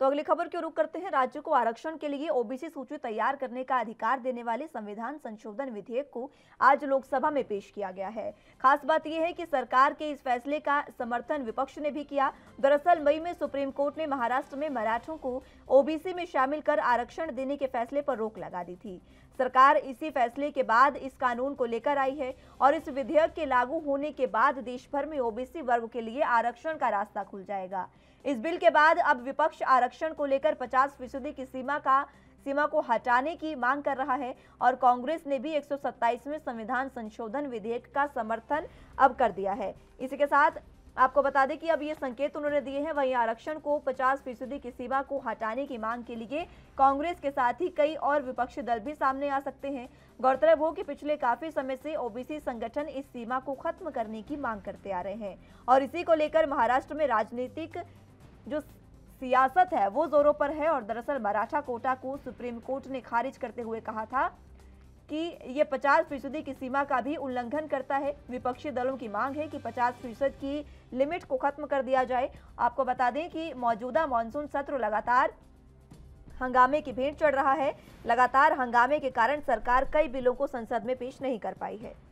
तो अगली खबर क्यों रुक करते हैं राज्य को आरक्षण के लिए ओबीसी सूची तैयार करने का अधिकार देने वाले संविधान संशोधन विधेयक को आज लोकसभा में पेश किया गया है खास बात यह है कि सरकार के इस फैसले का समर्थन विपक्ष ने भी किया दरअसल मई में सुप्रीम कोर्ट ने महाराष्ट्र में मराठों को ओबीसी में शामिल कर आरक्षण देने के फैसले पर रोक लगा दी थी सरकार इसी फैसले के बाद इस कानून को लेकर आई है और इस विधेयक के लागू होने के बाद देश भर में ओबीसी वर्ग के लिए आरक्षण का रास्ता खुल जाएगा इस बिल के बाद अब विपक्ष आरक्षण आरक्षण को लेकर पचास फीसदी की सीमा का सीमा को हटाने की मांग कर रहा है और कांग्रेस ने भी 127वें संविधान संशोधन विधेयक का समर्थन अब कर दिया है इसी के साथ आपको बता दें कि अब ये संकेत उन्होंने दिए हैं वहीं आरक्षण को 50 फीसदी की सीमा को हटाने की मांग के लिए कांग्रेस के साथ ही कई और विपक्षी दल भी सामने आ सकते हैं गौरतलब हो कि पिछले काफी समय से ओबीसी संगठन इस सीमा को खत्म करने की मांग करते आ रहे हैं और इसी को लेकर महाराष्ट्र में राजनीतिक जो सियासत है वो जोरों पर है और दरअसल मराठा कोटा को सुप्रीम कोर्ट ने खारिज करते हुए कहा था कि ये 50 फीसदी की सीमा का भी उल्लंघन करता है विपक्षी दलों की मांग है कि 50 फीसद की लिमिट को खत्म कर दिया जाए आपको बता दें कि मौजूदा मानसून सत्र लगातार हंगामे की भेंट चढ़ रहा है लगातार हंगामे के कारण सरकार कई बिलों को संसद में पेश नहीं कर पाई है